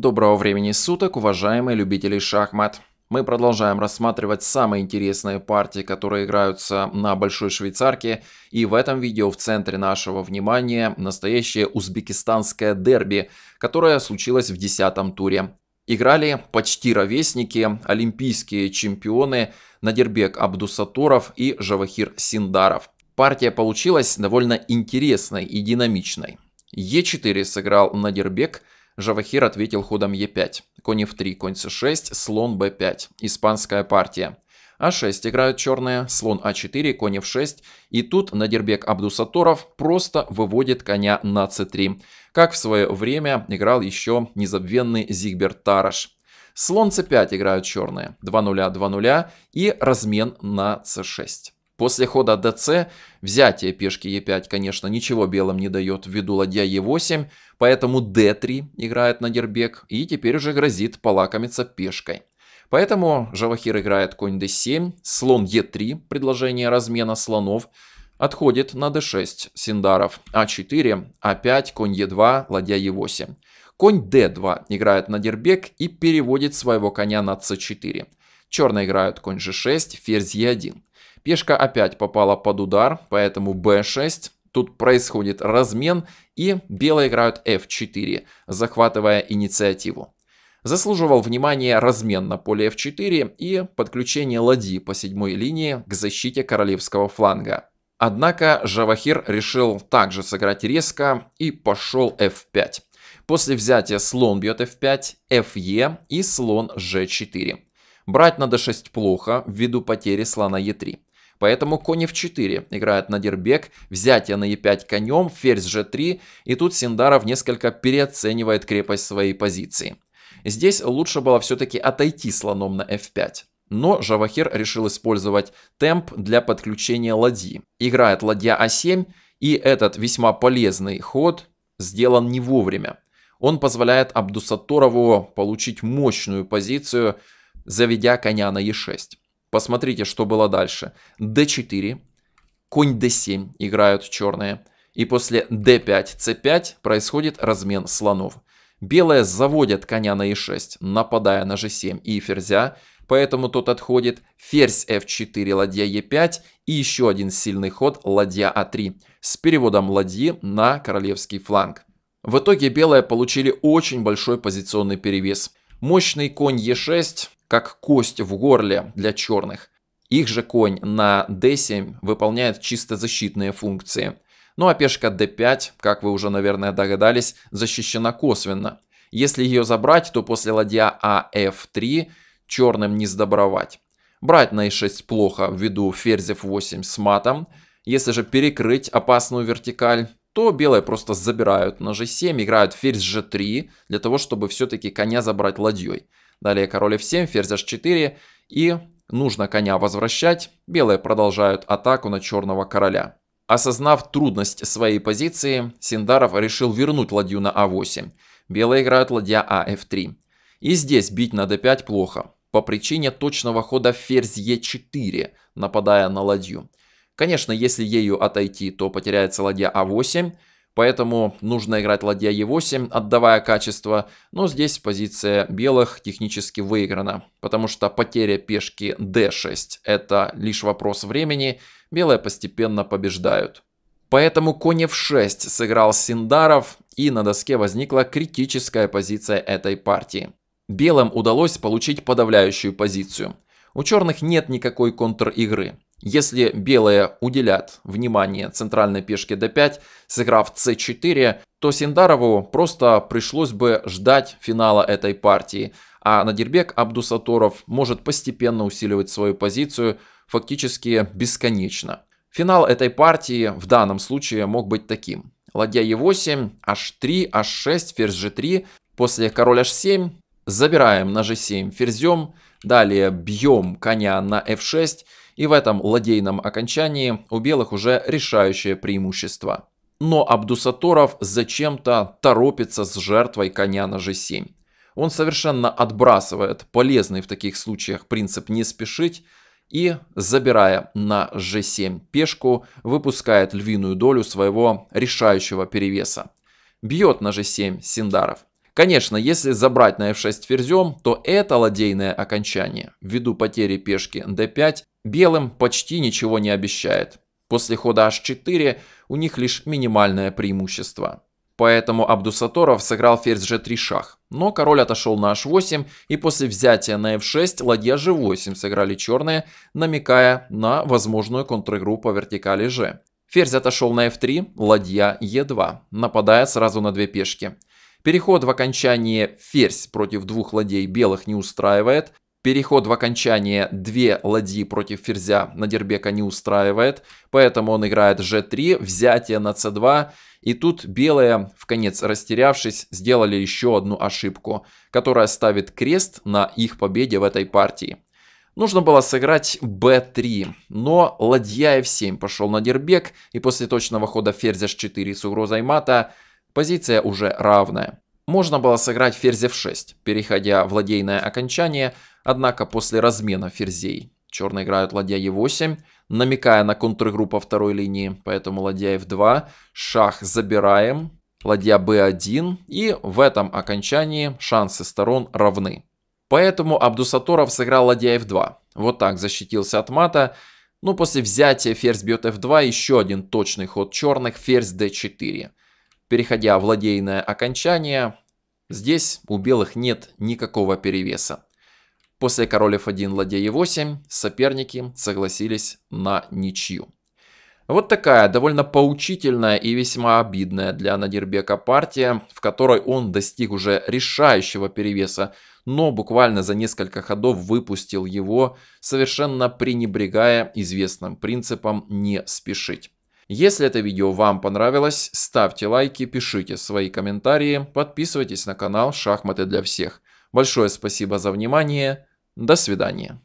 Доброго времени суток, уважаемые любители шахмат. Мы продолжаем рассматривать самые интересные партии, которые играются на Большой Швейцарке. И в этом видео в центре нашего внимания настоящее узбекистанское дерби, которое случилось в 10 туре. Играли почти ровесники, олимпийские чемпионы Надербек Абдусатуров и Жавахир Синдаров. Партия получилась довольно интересной и динамичной. Е4 сыграл Надербек – Жавахир ответил ходом Е5, конь F3, конь С6, слон Б5, испанская партия. А6 играют черные, слон А4, конь F6, и тут Надирбек Абдусаторов просто выводит коня на c3, как в свое время играл еще незабвенный Зигберт Тараш. Слон c5 играют черные, 2 0 2 0 и размен на c6. После хода ДЦ взятие пешки e 5 конечно, ничего белым не дает ввиду ладья e 8 поэтому d 3 играет на Нагербек и теперь уже грозит полакомиться пешкой. Поэтому Жавахир играет конь d7, слон e3, предложение размена слонов, отходит на d6 Синдаров, а4, а5, конь e2, ладья e8. Конь d2 играет на дербек и переводит своего коня на c4. Черные играют конь g6, ферзь e1. Пешка опять попала под удар, поэтому b6. Тут происходит размен, и белые играют f4, захватывая инициативу. Заслуживал внимания размен на поле f4 и подключение ладьи по седьмой линии к защите королевского фланга. Однако Жавахир решил также сыграть резко и пошел f5. После взятия слон бьет f5, fe и слон g4. Брать на d6 плохо, ввиду потери слона e3. Поэтому конь f4 играет на дербек, взятие на e5 конем, ферзь g3, и тут Синдаров несколько переоценивает крепость своей позиции. Здесь лучше было все-таки отойти слоном на f5. Но Жавахир решил использовать темп для подключения ладьи. Играет ладья а7, и этот весьма полезный ход сделан не вовремя. Он позволяет Абдусаторову получить мощную позицию, заведя коня на е 6 Посмотрите, что было дальше. d4, конь d7 играют черные. И после d5, c5 происходит размен слонов. Белые заводят коня на е 6 нападая на g7 и ферзя, поэтому тот отходит. Ферзь f4, ладья e5 и еще один сильный ход, ладья a3 а с переводом ладьи на королевский фланг. В итоге белые получили очень большой позиционный перевес – Мощный конь Е6, как кость в горле для черных. Их же конь на D7 выполняет чисто защитные функции. Ну а пешка D5, как вы уже, наверное, догадались, защищена косвенно. Если ее забрать, то после ладья АФ3 черным не сдобровать. Брать на e6 плохо ввиду ферзев 8 с матом. Если же перекрыть опасную вертикаль, то белые просто забирают на g7, играют ферзь g3 для того, чтобы все-таки коня забрать ладьей. Далее король f7, ферзь h4 и нужно коня возвращать. Белые продолжают атаку на черного короля. Осознав трудность своей позиции, Синдаров решил вернуть ладью на а8. Белые играют ладья аф3. И здесь бить на d5 плохо, по причине точного хода ферзь е4, нападая на ладью. Конечно, если ею отойти, то потеряется ладья А8, поэтому нужно играть ладья Е8, отдавая качество, но здесь позиция белых технически выиграна, потому что потеря пешки D6 это лишь вопрос времени, белые постепенно побеждают. Поэтому конь f6 сыграл Синдаров, и на доске возникла критическая позиция этой партии. Белым удалось получить подавляющую позицию. У черных нет никакой контр-игры. Если белые уделят внимание центральной пешке d5, сыграв c4, то Синдарову просто пришлось бы ждать финала этой партии, а Надирбек Абдусаторов может постепенно усиливать свою позицию фактически бесконечно. Финал этой партии в данном случае мог быть таким. Ладья e8, h3, h6, ферзь g3, после король h7, забираем на g7 ферзем, далее бьем коня на f6, и в этом ладейном окончании у белых уже решающее преимущество. Но Абдусаторов зачем-то торопится с жертвой коня на g7. Он совершенно отбрасывает полезный в таких случаях принцип «не спешить», и, забирая на g7 пешку, выпускает львиную долю своего решающего перевеса. Бьет на g7 Синдаров. Конечно, если забрать на f6 ферзем, то это ладейное окончание, ввиду потери пешки d5, белым почти ничего не обещает. После хода h4 у них лишь минимальное преимущество. Поэтому Абдусаторов сыграл ферзь g3 шах. Но король отошел на h8, и после взятия на f6 ладья g8 сыграли черные, намекая на возможную контр-игру по вертикали g. Ферзь отошел на f3, ладья e2, нападая сразу на две пешки. Переход в окончание ферзь против двух ладей белых не устраивает. Переход в окончание две ладьи против ферзя на дербека не устраивает, поэтому он играет g3, взятие на c2, и тут белые, в конец растерявшись, сделали еще одну ошибку, которая ставит крест на их победе в этой партии. Нужно было сыграть b3, но ладья f7 пошел на дербек, и после точного хода ферзь h4 с угрозой мата – Позиция уже равная. Можно было сыграть ферзь f6, переходя в ладейное окончание, однако после размена ферзей. Черные играют ладья e8, намекая на контригру по второй линии, поэтому ладья f2, шах забираем, ладья b1, и в этом окончании шансы сторон равны. Поэтому Абдусаторов сыграл ладья f2. Вот так защитился от мата. Но ну, после взятия ферзь бьет f2 еще один точный ход черных, ферзь d4 переходя в ладейное окончание, здесь у белых нет никакого перевеса. После королев 1, ладья e8 соперники согласились на ничью. Вот такая довольно поучительная и весьма обидная для Надербека партия, в которой он достиг уже решающего перевеса, но буквально за несколько ходов выпустил его, совершенно пренебрегая известным принципом «не спешить». Если это видео вам понравилось, ставьте лайки, пишите свои комментарии, подписывайтесь на канал «Шахматы для всех». Большое спасибо за внимание, до свидания.